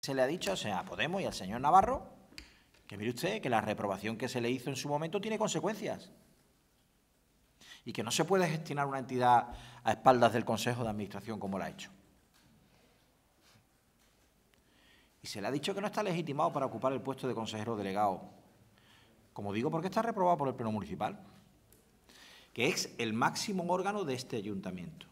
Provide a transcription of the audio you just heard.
se le ha dicho o sea, a Podemos y al señor Navarro que mire usted que la reprobación que se le hizo en su momento tiene consecuencias y que no se puede gestionar una entidad a espaldas del Consejo de Administración como la ha hecho. Y se le ha dicho que no está legitimado para ocupar el puesto de consejero delegado, como digo, porque está reprobado por el Pleno Municipal, que es el máximo órgano de este ayuntamiento.